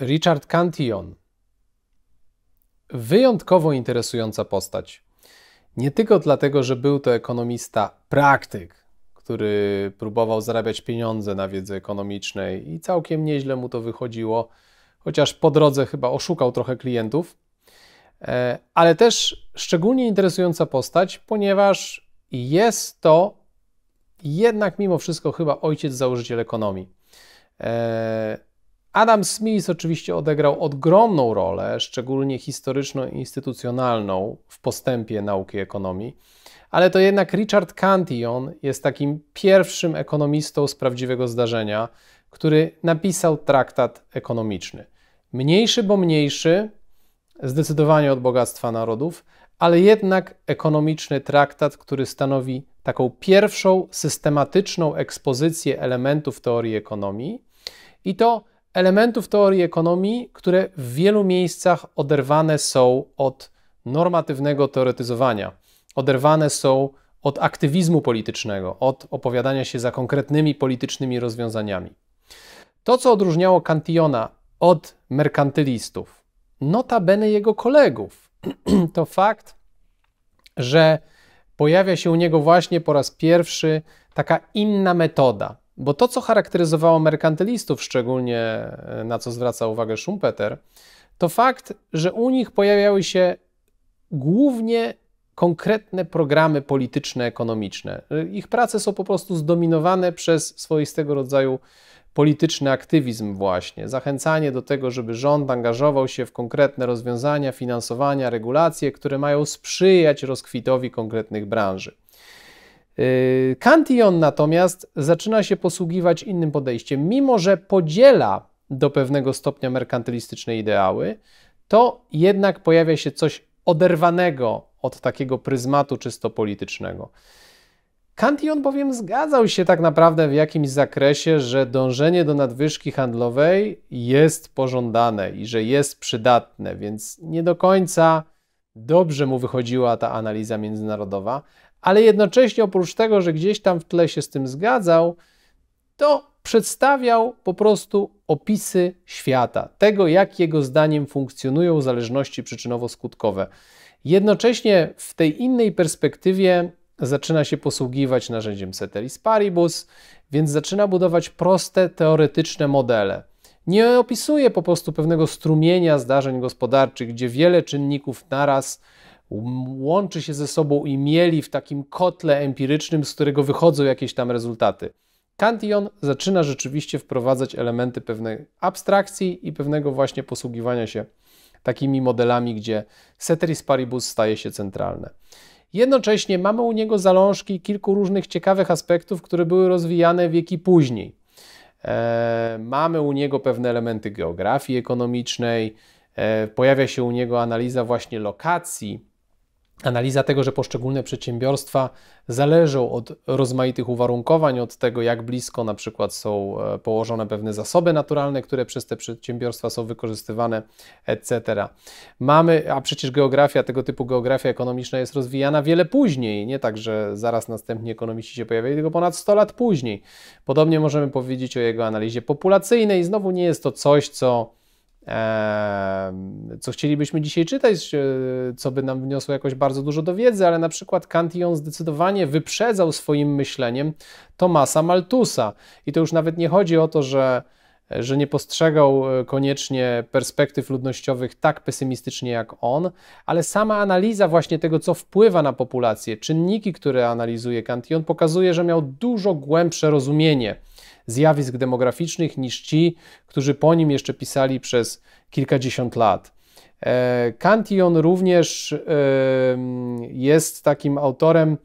Richard Cantillon. Wyjątkowo interesująca postać. Nie tylko dlatego, że był to ekonomista praktyk, który próbował zarabiać pieniądze na wiedzy ekonomicznej i całkiem nieźle mu to wychodziło, chociaż po drodze chyba oszukał trochę klientów, e, ale też szczególnie interesująca postać, ponieważ jest to jednak mimo wszystko chyba ojciec założyciel ekonomii. E, Adam Smith oczywiście odegrał ogromną rolę, szczególnie historyczną i instytucjonalną w postępie nauki ekonomii, ale to jednak Richard Cantillon jest takim pierwszym ekonomistą z prawdziwego zdarzenia, który napisał traktat ekonomiczny. Mniejszy, bo mniejszy, zdecydowanie od bogactwa narodów, ale jednak ekonomiczny traktat, który stanowi taką pierwszą systematyczną ekspozycję elementów teorii ekonomii i to elementów teorii ekonomii, które w wielu miejscach oderwane są od normatywnego teoretyzowania, oderwane są od aktywizmu politycznego, od opowiadania się za konkretnymi politycznymi rozwiązaniami. To, co odróżniało Kantiona od merkantylistów, notabene jego kolegów, to fakt, że pojawia się u niego właśnie po raz pierwszy taka inna metoda, bo to, co charakteryzowało merkantylistów, szczególnie e, na co zwraca uwagę Schumpeter, to fakt, że u nich pojawiały się głównie konkretne programy polityczne, ekonomiczne. E, ich prace są po prostu zdominowane przez swoistego rodzaju polityczny aktywizm, właśnie. Zachęcanie do tego, żeby rząd angażował się w konkretne rozwiązania, finansowania, regulacje, które mają sprzyjać rozkwitowi konkretnych branży. Yy, Kantion natomiast zaczyna się posługiwać innym podejściem. Mimo, że podziela do pewnego stopnia merkantylistyczne ideały, to jednak pojawia się coś oderwanego od takiego pryzmatu czysto politycznego. Kantion bowiem zgadzał się tak naprawdę w jakimś zakresie, że dążenie do nadwyżki handlowej jest pożądane i że jest przydatne, więc nie do końca dobrze mu wychodziła ta analiza międzynarodowa, ale jednocześnie oprócz tego, że gdzieś tam w tle się z tym zgadzał, to przedstawiał po prostu opisy świata, tego jak jego zdaniem funkcjonują zależności przyczynowo-skutkowe. Jednocześnie w tej innej perspektywie zaczyna się posługiwać narzędziem Ceteris Paribus, więc zaczyna budować proste teoretyczne modele. Nie opisuje po prostu pewnego strumienia zdarzeń gospodarczych, gdzie wiele czynników naraz raz łączy się ze sobą i mieli w takim kotle empirycznym, z którego wychodzą jakieś tam rezultaty. Kantion zaczyna rzeczywiście wprowadzać elementy pewnej abstrakcji i pewnego właśnie posługiwania się takimi modelami, gdzie Ceteris Paribus staje się centralne. Jednocześnie mamy u niego zalążki kilku różnych ciekawych aspektów, które były rozwijane wieki później. E, mamy u niego pewne elementy geografii ekonomicznej, e, pojawia się u niego analiza właśnie lokacji, Analiza tego, że poszczególne przedsiębiorstwa zależą od rozmaitych uwarunkowań, od tego, jak blisko na przykład są e, położone pewne zasoby naturalne, które przez te przedsiębiorstwa są wykorzystywane, etc. Mamy, a przecież geografia, tego typu geografia ekonomiczna jest rozwijana wiele później, nie tak, że zaraz następni ekonomiści się pojawiają, tylko ponad 100 lat później. Podobnie możemy powiedzieć o jego analizie populacyjnej. Znowu nie jest to coś, co co chcielibyśmy dzisiaj czytać, e, co by nam wniosło jakoś bardzo dużo do wiedzy, ale na przykład Kantion zdecydowanie wyprzedzał swoim myśleniem Tomasa Maltusa. I to już nawet nie chodzi o to, że, że nie postrzegał e, koniecznie perspektyw ludnościowych tak pesymistycznie jak on, ale sama analiza właśnie tego, co wpływa na populację, czynniki, które analizuje Kantion, pokazuje, że miał dużo głębsze rozumienie zjawisk demograficznych niż ci, którzy po nim jeszcze pisali przez kilkadziesiąt lat. E, Kantion również e, jest takim autorem,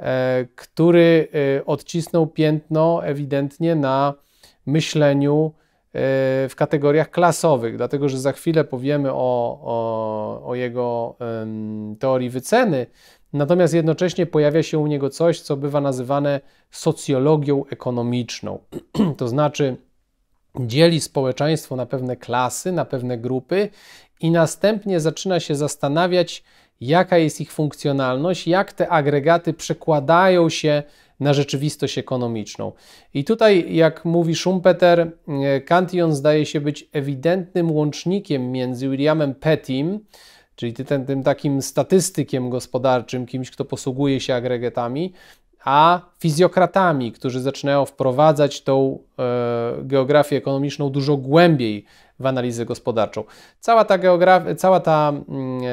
e, który odcisnął piętno ewidentnie na myśleniu w kategoriach klasowych, dlatego że za chwilę powiemy o, o, o jego teorii wyceny, Natomiast jednocześnie pojawia się u niego coś, co bywa nazywane socjologią ekonomiczną. to znaczy, dzieli społeczeństwo na pewne klasy, na pewne grupy i następnie zaczyna się zastanawiać, jaka jest ich funkcjonalność, jak te agregaty przekładają się na rzeczywistość ekonomiczną. I tutaj, jak mówi Schumpeter, e, Kantion zdaje się być ewidentnym łącznikiem między Williamem Pettym, Czyli ty ten, tym takim statystykiem gospodarczym, kimś, kto posługuje się agregatami, a fizjokratami, którzy zaczynają wprowadzać tą e, geografię ekonomiczną dużo głębiej w analizę gospodarczą. Cała ta, geograf- cała ta mm, e,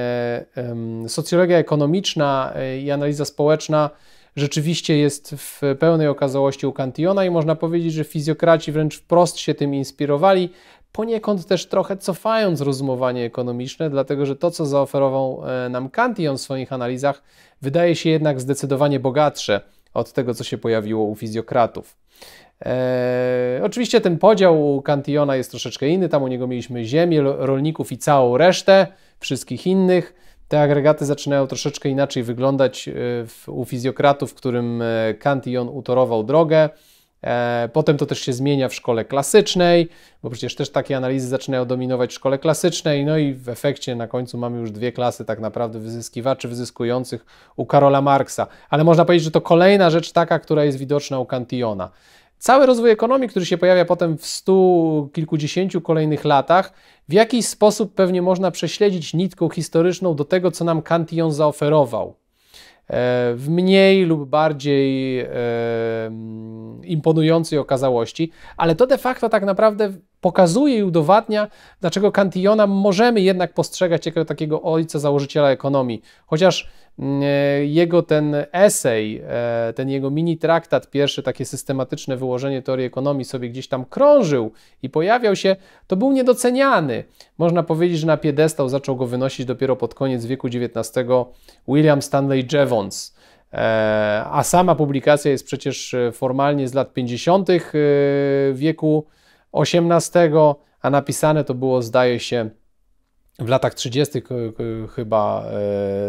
e, socjologia ekonomiczna e, i analiza społeczna rzeczywiście jest w pełnej okazałości u Cantillona i można powiedzieć, że fizjokraci wręcz wprost się tym inspirowali, poniekąd też trochę cofając rozumowanie ekonomiczne, dlatego że to, co zaoferował e, nam Kantion w swoich analizach, wydaje się jednak zdecydowanie bogatsze od tego, co się pojawiło u fizjokratów. Eee, oczywiście ten podział u Kantiona jest troszeczkę inny, tam u niego mieliśmy ziemię, rolników i całą resztę, wszystkich innych. Te agregaty zaczynają troszeczkę inaczej wyglądać e, w, u fizjokratów, którym e, Kantion utorował drogę. E, potem to też się zmienia w szkole klasycznej, bo przecież też takie analizy zaczynają dominować w szkole klasycznej, no i w efekcie na końcu mamy już dwie klasy tak naprawdę wyzyskiwaczy, wyzyskujących u Karola Marksa. Ale można powiedzieć, że to kolejna rzecz taka, która jest widoczna u Cantillona. Cały rozwój ekonomii, który się pojawia potem w stu kilkudziesięciu kolejnych latach, w jakiś sposób pewnie można prześledzić nitką historyczną do tego, co nam Cantillon zaoferował. E, w mniej lub bardziej e, imponującej okazałości, ale to de facto tak naprawdę pokazuje i udowadnia, dlaczego Cantillona możemy jednak postrzegać jako takiego ojca założyciela ekonomii. Chociaż mm, e, jego ten esej, e, ten jego mini traktat, pierwsze takie systematyczne wyłożenie teorii ekonomii sobie gdzieś tam krążył i pojawiał się, to był niedoceniany. Można powiedzieć, że na piedestał zaczął go wynosić dopiero pod koniec wieku XIX William Stanley Jevons. E, a sama publikacja jest przecież formalnie z lat 50. wieku 18, a napisane to było, zdaje się, w latach 30. chyba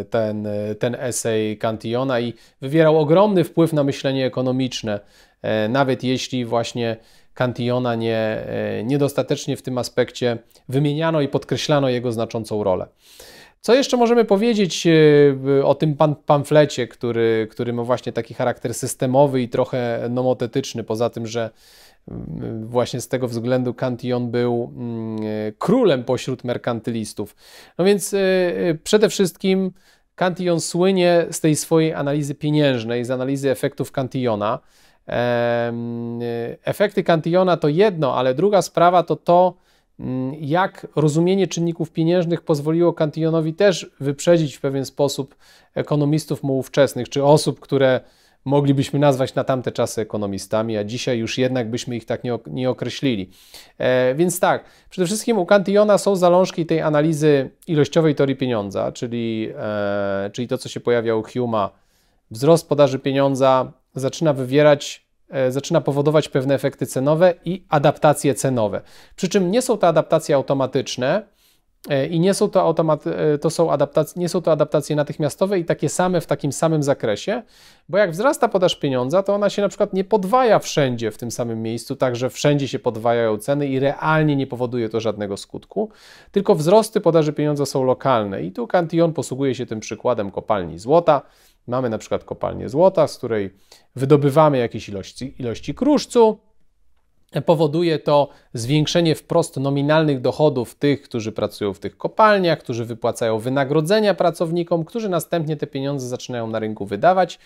e, ten, ten esej Cantillona i wywierał ogromny wpływ na myślenie ekonomiczne, e, nawet jeśli właśnie Cantillona nie, e, niedostatecznie w tym aspekcie wymieniano i podkreślano jego znaczącą rolę. Co jeszcze możemy powiedzieć o tym pamflecie, który, który ma właśnie taki charakter systemowy i trochę nomotetyczny, poza tym, że Właśnie z tego względu Cantillon był mm, e, królem pośród merkantylistów. No więc e, e, przede wszystkim Cantillon słynie z tej swojej analizy pieniężnej, z analizy efektów Cantillona. Efekty Cantillona to jedno, ale druga sprawa to to, mm, jak rozumienie czynników pieniężnych pozwoliło Cantillonowi też wyprzedzić w pewien sposób ekonomistów mu ówczesnych, czy osób, które moglibyśmy nazwać na tamte czasy ekonomistami, a dzisiaj już jednak byśmy ich tak nie, określili. E, więc tak, przede wszystkim u Cantillona są zalążki tej analizy ilościowej teorii pieniądza, czyli, e, czyli to, co się pojawia u Huma. Wzrost podaży pieniądza zaczyna wywierać e, zaczyna powodować pewne efekty cenowe i adaptacje cenowe. Przy czym nie są to adaptacje automatyczne, E, I nie są to, automat, e, to są adaptacje, nie są to adaptacje natychmiastowe i takie same w takim samym zakresie, bo jak wzrasta podaż pieniądza, to ona się na przykład nie podwaja wszędzie w tym samym miejscu, także wszędzie się podwajają ceny i realnie nie powoduje to żadnego skutku, tylko wzrosty podaży pieniądza są lokalne. I tu Cantillon posługuje się tym przykładem kopalni złota. Mamy na przykład kopalnię złota, z której wydobywamy jakieś ilości, ilości kruszcu, Powoduje to zwiększenie wprost nominalnych dochodów tych, którzy pracują w tych kopalniach, którzy wypłacają wynagrodzenia pracownikom, którzy następnie te pieniądze zaczynają na rynku wydawać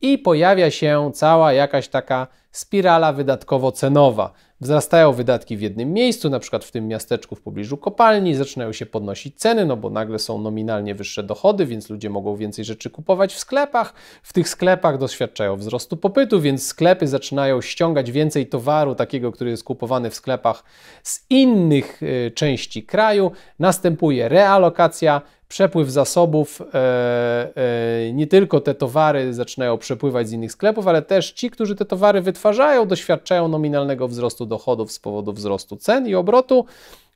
i pojawia się cała jakaś taka spirala wydatkowo-cenowa. Wzrastają wydatki w jednym miejscu, na przykład w tym miasteczku w pobliżu kopalni, zaczynają się podnosić ceny, no bo nagle są nominalnie wyższe dochody, więc ludzie mogą więcej rzeczy kupować w sklepach. W tych sklepach doświadczają wzrostu popytu, więc sklepy zaczynają ściągać więcej towaru, takiego, który jest kupowany w sklepach z innych y, części kraju. Następuje realokacja przepływ zasobów, e, e, nie tylko te towary zaczynają przepływać z innych sklepów, ale też ci, którzy te towary wytwarzają, doświadczają nominalnego wzrostu dochodów z powodu wzrostu cen i obrotu.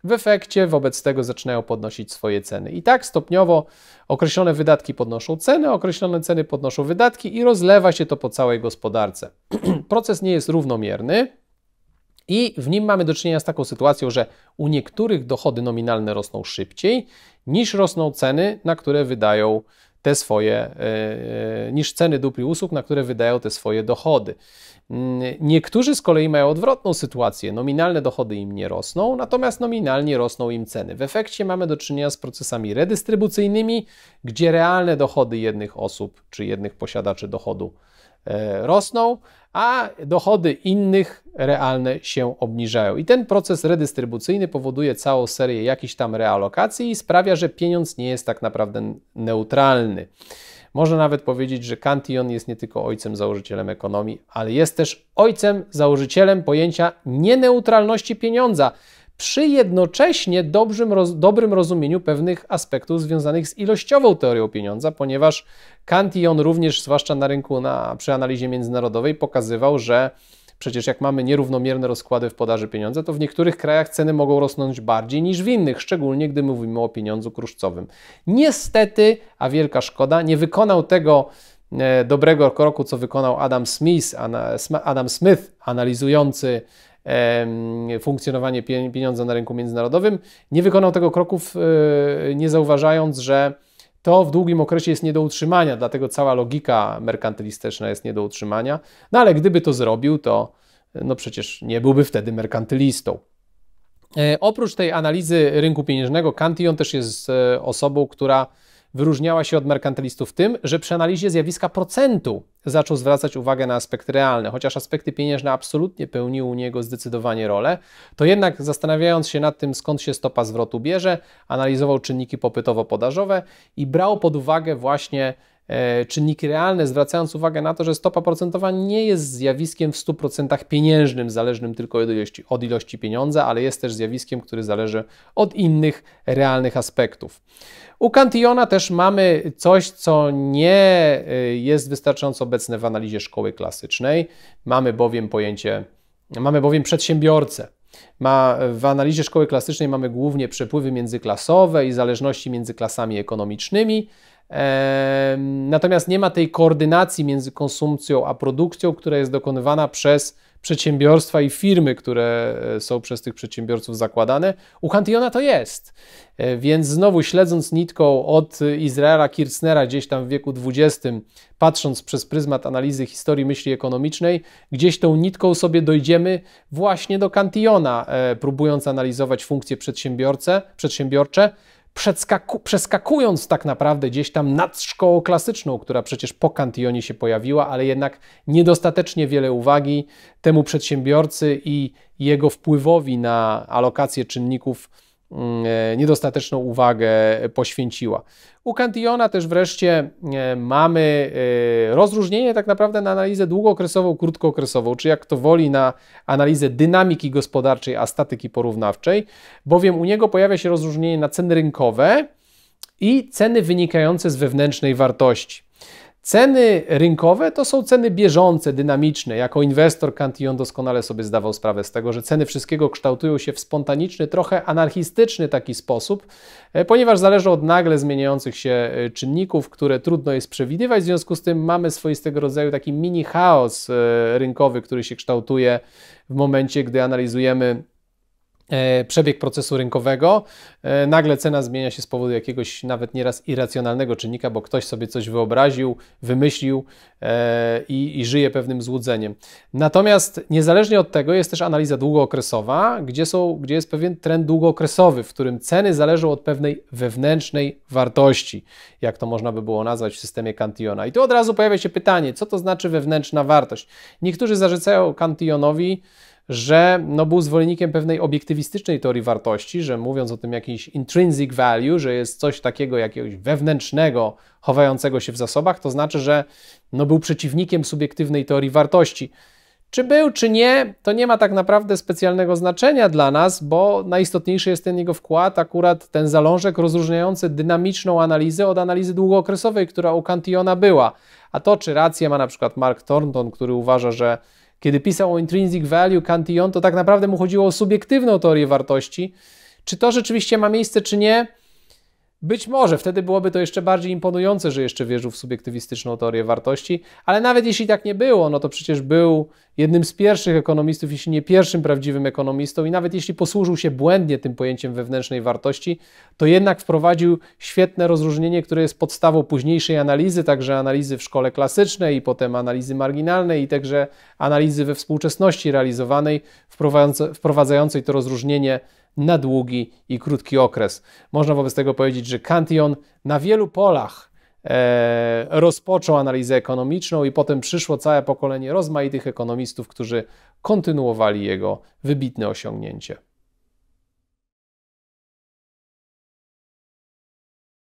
W efekcie wobec tego zaczynają podnosić swoje ceny. I tak stopniowo określone wydatki podnoszą ceny, określone ceny podnoszą wydatki i rozlewa się to po całej gospodarce. Proces nie jest równomierny, i w nim mamy do czynienia z taką sytuacją, że u niektórych dochody nominalne rosną szybciej niż rosną ceny, na które wydają te swoje, e, e, niż ceny dóbr i usług, na które wydają te swoje dochody. Mm, niektórzy z kolei mają odwrotną sytuację. Nominalne dochody im nie rosną, natomiast nominalnie rosną im ceny. W efekcie mamy do czynienia z procesami redystrybucyjnymi, gdzie realne dochody jednych osób czy jednych posiadaczy dochodu E, rosną, a dochody innych realne się obniżają. I ten proces redystrybucyjny powoduje całą serię jakichś tam realokacji i sprawia, że pieniądz nie jest tak naprawdę neutralny. Można nawet powiedzieć, że Kantion jest nie tylko ojcem założycielem ekonomii, ale jest też ojcem założycielem pojęcia nieneutralności pieniądza przy jednocześnie dobrym, roz, dobrym rozumieniu pewnych aspektów związanych z ilościową teorią pieniądza, ponieważ Kant i on również, zwłaszcza na rynku, na, przy analizie międzynarodowej, pokazywał, że Przecież jak mamy nierównomierne rozkłady w podaży pieniądza, to w niektórych krajach ceny mogą rosnąć bardziej niż w innych, szczególnie gdy mówimy o pieniądzu kruszcowym. Niestety, a wielka szkoda, nie wykonał tego e, dobrego kroku, co wykonał Adam Smith, Adam Smith analizujący funkcjonowanie pieniądza na rynku międzynarodowym. Nie wykonał tego kroków, e, nie zauważając, że to w długim okresie jest nie do utrzymania, dlatego cała logika merkantylistyczna jest nie do utrzymania. No ale gdyby to zrobił, to e, no przecież nie byłby wtedy merkantylistą. E, oprócz tej analizy rynku pieniężnego, Kantion też jest osobą, która Wyróżniała się od merkantylistów tym, że przy analizie zjawiska procentu zaczął zwracać uwagę na aspekty realne. Chociaż aspekty pieniężne absolutnie pełniły u niego zdecydowanie rolę, to jednak zastanawiając się nad tym, skąd się stopa zwrotu bierze, analizował czynniki popytowo-podażowe i brał pod uwagę właśnie E, czynniki realne, zwracając uwagę na to, że stopa procentowa nie jest zjawiskiem w 100% pieniężnym, zależnym tylko od ilości, od ilości pieniądza, ale jest też zjawiskiem, który zależy od innych realnych aspektów. U Cantillona też mamy coś, co nie e, jest wystarczająco obecne w analizie szkoły klasycznej. Mamy bowiem pojęcie, mamy bowiem przedsiębiorcę. Ma, w analizie szkoły klasycznej mamy głównie przepływy międzyklasowe i zależności między klasami ekonomicznymi, Natomiast nie ma tej koordynacji między konsumpcją a produkcją, która jest dokonywana przez przedsiębiorstwa i firmy, które e, są przez tych przedsiębiorców zakładane. U Hantiona to jest. E, więc znowu śledząc nitką od Izraela Kirchnera gdzieś tam w wieku XX, patrząc przez pryzmat analizy historii myśli ekonomicznej, gdzieś tą nitką sobie dojdziemy właśnie do Kantiona, e, próbując analizować funkcje przedsiębiorcze, Przeskaku przeskakując tak naprawdę gdzieś tam nad szkołą klasyczną, która przecież po Kantionie się pojawiła, ale jednak niedostatecznie wiele uwagi temu przedsiębiorcy i jego wpływowi na alokację czynników Mm, e, niedostateczną uwagę poświęciła. U Cantillona też wreszcie e, mamy e, rozróżnienie tak naprawdę na analizę długookresową, krótkookresową, czy jak to woli na analizę dynamiki gospodarczej, a statyki porównawczej, bowiem u niego pojawia się rozróżnienie na ceny rynkowe i ceny wynikające z wewnętrznej wartości. Ceny rynkowe to są ceny bieżące, dynamiczne. Jako inwestor Cantillon doskonale sobie zdawał sprawę z tego, że ceny wszystkiego kształtują się w spontaniczny, trochę anarchistyczny taki sposób, e, ponieważ zależą od nagle zmieniających się e, czynników, które trudno jest przewidywać. W związku z tym mamy swoistego rodzaju taki mini chaos e, rynkowy, który się kształtuje w momencie, gdy analizujemy E, przebieg procesu rynkowego. E, nagle cena zmienia się z powodu jakiegoś nawet nieraz irracjonalnego czynnika, bo ktoś sobie coś wyobraził, wymyślił e, i, i, żyje pewnym złudzeniem. Natomiast niezależnie od tego jest też analiza długookresowa, gdzie, są, gdzie jest pewien trend długookresowy, w którym ceny zależą od pewnej wewnętrznej wartości, jak to można by było nazwać w systemie Cantillona. I tu od razu pojawia się pytanie, co to znaczy wewnętrzna wartość? Niektórzy zarzucają Cantillonowi, że no, był zwolennikiem pewnej obiektywistycznej teorii wartości, że mówiąc o tym jakiś intrinsic value, że jest coś takiego jakiegoś wewnętrznego, chowającego się w zasobach, to znaczy, że no, był przeciwnikiem subiektywnej teorii wartości. Czy był, czy nie, to nie ma tak naprawdę specjalnego znaczenia dla nas, bo najistotniejszy jest ten jego wkład, akurat ten zalążek rozróżniający dynamiczną analizę od analizy długookresowej, która u Cantillona była. A to, czy rację ma na przykład Mark Thornton, który uważa, że kiedy pisał o intrinsic value Cantillon, to tak naprawdę mu chodziło o subiektywną teorię wartości. Czy to rzeczywiście ma miejsce, czy nie? Być może wtedy byłoby to jeszcze bardziej imponujące, że jeszcze wierzył w subiektywistyczną teorię wartości, ale nawet jeśli tak nie było, no to przecież był jednym z pierwszych ekonomistów, jeśli nie pierwszym prawdziwym ekonomistą, i nawet jeśli posłużył się błędnie tym pojęciem wewnętrznej wartości, to jednak wprowadził świetne rozróżnienie, które jest podstawą późniejszej analizy, także analizy w szkole klasycznej, i potem analizy marginalnej, i także analizy we współczesności realizowanej, wprowadzającej to rozróżnienie na długi i krótki okres. Można wobec tego powiedzieć, że Kantion na wielu polach e, rozpoczął analizę ekonomiczną i potem przyszło całe pokolenie rozmaitych ekonomistów, którzy kontynuowali jego wybitne osiągnięcie.